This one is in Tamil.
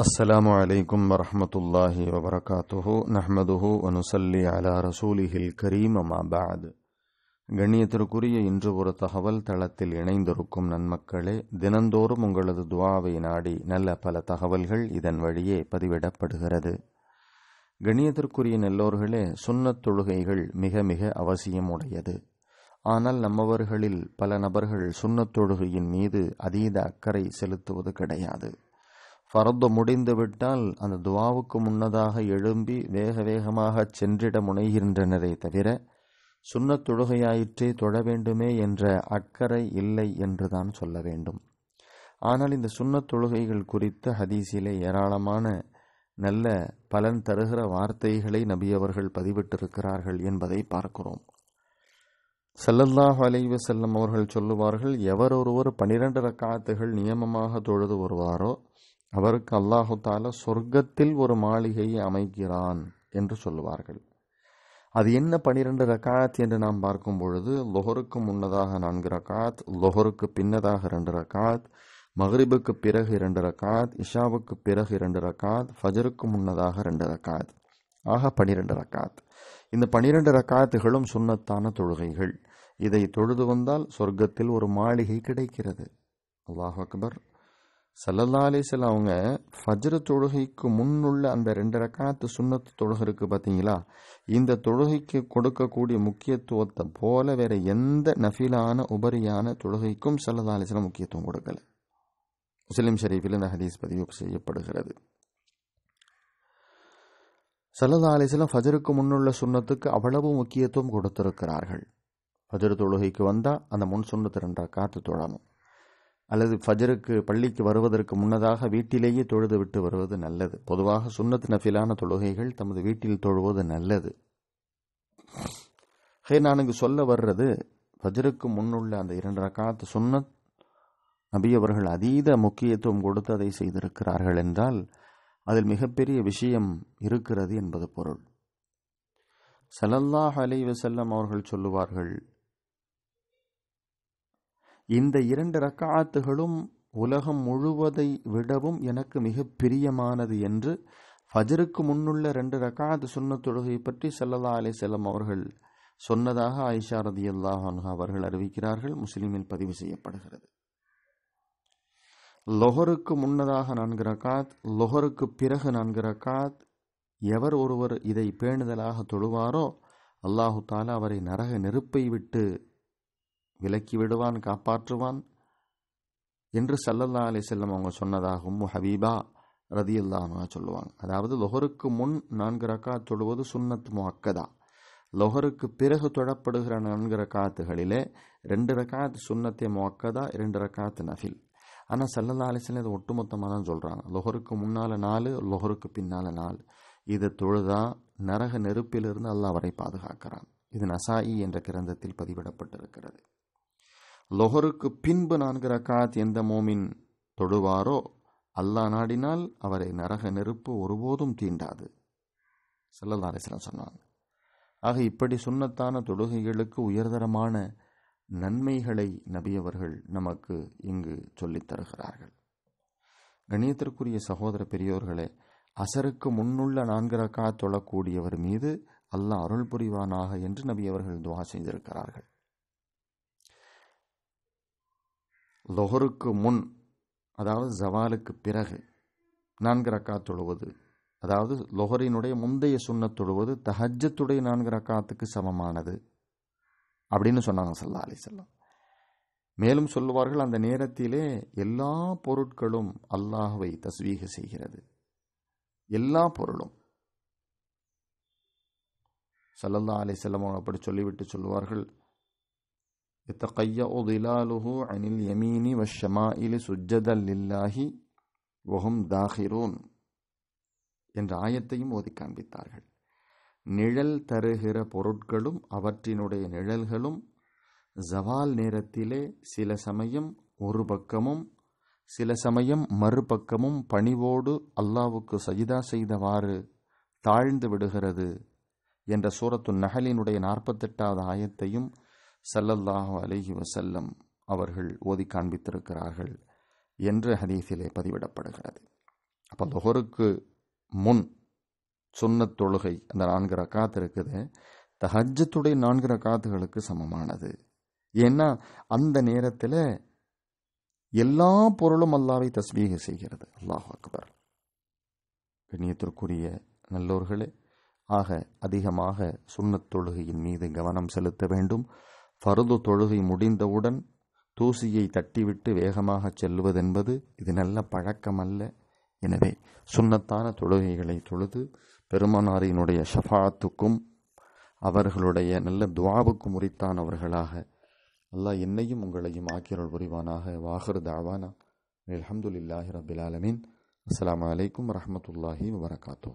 السلام عليكم ورحمة الله நஹ்மதுஹு அனுசல்லி அலா على رسوله الكريم ما கண்ணியத்திற்குரிய இன்று ஒரு தகவல் தளத்தில் இணைந்திருக்கும் நன்மக்களே தினந்தோறும் உங்களது துவாவை நாடி நல்ல பல தகவல்கள் இதன் வழியே பதிவிடப்படுகிறது கண்ணியத்திற்குரிய நெல்லோர்களே சுண்ணத் தொழுகைகள் மிக மிக அவசியமுடையது ஆனால் நம்மவர்களில் பல நபர்கள் சுண்ணத் தொழுகையின் மீது அதீத அக்கறை செலுத்துவது கிடையாது ஃபரது முடிந்துவிட்டால் அந்த துவாவுக்கு முன்னதாக எழும்பி வேக வேகமாக சென்றிட முனைகின்றனரே தவிர சுண்ணத் தொழுகையாயிற்றே தொழ வேண்டுமே என்ற அக்கறை இல்லை என்றுதான் சொல்ல வேண்டும் ஆனால் இந்த சுண்ணத் தொழுகைகள் குறித்த ஹதீஸிலே ஏராளமான நல்ல பலன் தருகிற வார்த்தைகளை நபியவர்கள் பதிவிட்டிருக்கிறார்கள் என்பதை பார்க்கிறோம் சல்லல்லாஹு அலைவ செல்லம் அவர்கள் சொல்லுவார்கள் எவர் ஒருவர் பனிரெண்டு ரக்காத்துகள் நியமமாக தொழுது வருவாரோ அவருக்கு அல்லாஹு தால சொர்க்கத்தில் ஒரு மாளிகையை அமைக்கிறான் என்று சொல்லுவார்கள் அது என்ன பனிரெண்டு ரக்காத் என்று நாம் பார்க்கும் பொழுது லொஹருக்கு முன்னதாக நான்கு ரக்காத் லொஹருக்கு பின்னதாக இரண்டு ரக்காத் மஹ்ரிபுக்கு பிறகு இரண்டு ரக்காத் இஷாவுக்கு பிறகு இரண்டு ரக்காத் ஃபஜருக்கு முன்னதாக இரண்டு ரக்காத் ஆக பனிரெண்டு ரக்காத் இந்த பனிரெண்டு ரக்காத்துகளும் சுண்ணத்தான தொழுகைகள் இதை தொழுது வந்தால் சொர்க்கத்தில் ஒரு மாளிகை கிடைக்கிறது அல்லாஹ் அக்பர் சல்லல்லா அலிசல் அவங்க ஃபஜ்ர தொழுகைக்கு முன்னுள்ள அந்த ரெண்டு ரக்காத்து சுண்ணத்து தொழுகை இருக்குது பார்த்தீங்களா இந்த தொழுகைக்கு கொடுக்கக்கூடிய முக்கியத்துவத்தை போல வேற எந்த நஃபிலான உபரியான தொழுகைக்கும் சல்லதா அலிசலம் முக்கியத்துவம் கொடுக்கலை முஸ்லிம் ஷெரீஃபில் இந்த ஹதீஸ் பதிவு செய்யப்படுகிறது சல்லதா அலிசலம் ஃபஜருக்கு முன்னுள்ள சுண்ணத்துக்கு அவ்வளவு முக்கியத்துவம் கொடுத்திருக்கிறார்கள் ஃபஜர் தொழுகைக்கு வந்தால் அந்த முன் சுண்ணத்து ரெண்டு ரக்காத்து தொழணும் அல்லது ஃபஜருக்கு பள்ளிக்கு வருவதற்கு முன்னதாக வீட்டிலேயே தொழுது விட்டு வருவது நல்லது பொதுவாக சுன்னத் நஃபிலான தொழுகைகள் தமது வீட்டில் தொழுவது நல்லது ஹே இங்கு சொல்ல வர்றது ஃபஜருக்கு முன்னுள்ள அந்த இரண்டு ரக்காத்து சுன்னத் நபி அவர்கள் அதீத முக்கியத்துவம் கொடுத்து அதை செய்திருக்கிறார்கள் என்றால் அதில் மிகப்பெரிய விஷயம் இருக்கிறது என்பது பொருள் சலல்லாஹ் அலைவசல்லம் அவர்கள் சொல்லுவார்கள் இந்த இரண்டு ரக்காத்துகளும் உலகம் முழுவதை விடவும் எனக்கு மிக பிரியமானது என்று ஃபஜருக்கு முன்னுள்ள ரெண்டு ரக்காத்து சுண்ணத் தொழுகை பற்றி சல்லல்லா அலே செல்லம் அவர்கள் சொன்னதாக ஆயிஷா ரதி அல்லாஹ் அவர்கள் அறிவிக்கிறார்கள் முஸ்லீமில் பதிவு செய்யப்படுகிறது லொஹருக்கு முன்னதாக நான்கு ரக்காத் லொஹருக்கு பிறகு நான்கு ரக்காத் எவர் ஒருவர் இதை பேணுதலாக தொழுவாரோ அல்லாஹு தாலா அவரை நரக நெருப்பை விட்டு விலக்கி விடுவான் காப்பாற்றுவான் என்று சல்லல்லா அலி செல்லம் அவங்க சொன்னதாகவும் ஹபீபா ரதியுல்லானா சொல்லுவாங்க அதாவது லொஹருக்கு முன் நான்கு ரக்கா தொழுவது சுன்னத் முக்கதா லொஹருக்கு பிறகு தொழப்படுகிற நான்கு ரக்காத்துகளிலே ரெண்டு ரக்காத்து சுன்னத்தை முக்கதா ரெண்டு ரக்காத்து நஃபில் ஆனால் சல்லல்லா செல்லம் இது ஒட்டுமொத்தமாக தான் சொல்கிறாங்க லொஹருக்கு முன்னால் நாலு லொஹருக்கு பின்னால் நாலு இதை தொழுதா நரக நெருப்பிலிருந்து அல்லாஹ் வரை பாதுகாக்கிறான் இது நசாயி என்ற கிரந்தத்தில் பதிவிடப்பட்டிருக்கிறது லொஹருக்கு பின்பு நான்கு ரக்காத் எந்த மோமின் தொடுவாரோ அல்லா நாடினால் அவரை நரக நெருப்பு ஒருபோதும் தீண்டாது செல்லல்லா சொன்னாங்க ஆக இப்படி சுண்ணத்தான தொழுகைகளுக்கு உயர்தரமான நன்மைகளை நபியவர்கள் நமக்கு இங்கு சொல்லித் தருகிறார்கள் கணியத்திற்குரிய சகோதர பெரியோர்களே அசருக்கு முன்னுள்ள நான்கு ரக்கா தொழக்கூடியவர் மீது அல்லாஹ் அருள் புரிவானாக என்று நபியவர்கள் துவா செய்திருக்கிறார்கள் லொஹருக்கு முன் அதாவது ஜவாலுக்கு பிறகு நான்கு ரக்கா தொழுவது அதாவது லொஹரினுடைய முந்தைய சுண்ண தொழுவது தஹஜத்துடைய நான்கு ரக்காத்துக்கு சமமானது அப்படின்னு சொன்னாங்க சல்லா அலி செல்லம் மேலும் சொல்லுவார்கள் அந்த நேரத்திலே எல்லா பொருட்களும் அல்லாஹுவை தஸ்வீக செய்கிறது எல்லா பொருளும் சல்லல்லா அலி செல்லம் அப்படி சொல்லிவிட்டு சொல்லுவார்கள் يتقيأ ظلاله عن اليمين والشمائل سجدا لله وهم தாகிரூன் என்ற ஆயத்தையும் ஓதி காண்பித்தார்கள் நிழல் தருகிற பொருட்களும் அவற்றினுடைய நிழல்களும் ஜவால் நேரத்திலே சில சமயம் ஒரு பக்கமும் சில சமயம் மறுபக்கமும் பணிவோடு அல்லாவுக்கு சஜிதா செய்தவாறு தாழ்ந்து விடுகிறது என்ற சூரத்து நகலினுடைய நாற்பத்தெட்டாவது ஆயத்தையும் சல்லல்லாஹு அலிஹி வசல்லம் அவர்கள் ஓதி காண்பித்திருக்கிறார்கள் என்று ஹதீஸிலே பதிவிடப்படுகிறது அப்போ லொஹருக்கு முன் சொன்ன தொழுகை அந்த நான்கு ரக்காத்து இருக்குது தஹஜத்துடைய நான்கு ரக்காத்துகளுக்கு சமமானது ஏன்னா அந்த நேரத்தில் எல்லா பொருளும் அல்லாவை தஸ்மீக செய்கிறது அல்லாஹ் அக்பர் கண்ணியத்திற்குரிய நல்லோர்களே ஆக அதிகமாக சுண்ணத் தொழுகையின் மீது கவனம் செலுத்த வேண்டும் ஃபருது தொழுகை முடிந்தவுடன் தூசியை தட்டிவிட்டு வேகமாக செல்வதென்பது இது நல்ல பழக்கமல்ல எனவே சுண்ணத்தான தொழுகைகளை தொழுது பெருமானாரினுடைய ஷஃபாத்துக்கும் அவர்களுடைய நல்ல துவாவுக்கும் உரித்தானவர்களாக அல்லாஹ் என்னையும் உங்களையும் ஆக்கிரல் புரிவானாக வாகர் தாவானா அலமதுல்லாஹி ரபில் ஆலமீன் அஸ்லாம் வலைக்கம் வரமத்துல்லாஹி வரகாத்தூ